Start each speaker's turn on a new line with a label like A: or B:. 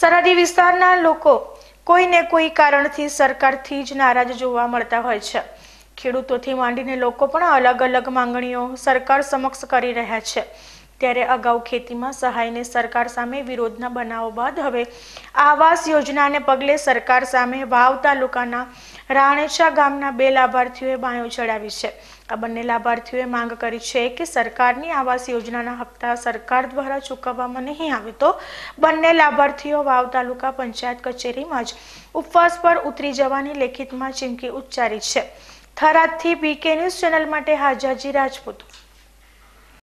A: સરહદી વિસ્તારના લોકો કોઈને કોઈ કારણથી સરકારથી જ નારાજ જોવા મળતા હોય છે ખેડૂતોથી માંડીને લોકો પણ અલગ અલગ માંગણીઓ સરકાર સમક્ષ કરી રહ્યા છે ત્યારે અગાઉ ખેતીમાં સહાયને સરકાર સામે વિરોધના બનાવો બાદ હવે આવાસ યોજનાને પગલે સરકાર સામે વાવ તાલુકાના રાણેશા ગામના બે લાભાર્થીઓએ બાયો ચડાવી છે આ બંને લાભાર્થીઓએ માંગ કરી છે કે સરકારની આવાસ યોજનાના હપ્તા સરકાર દ્વારા ચૂકવવામાં નહીં આવે તો બંને લાભાર્થીઓ વાવ તાલુકા પંચાયત કચેરીમાં જ ઉપવાસ પર ઉતરી જવાની લેખિતમાં ચીમકી ઉચ્ચારી છે થરાદથી બીકે ન્યૂઝ ચેનલ માટે હાજાજી રાજપૂત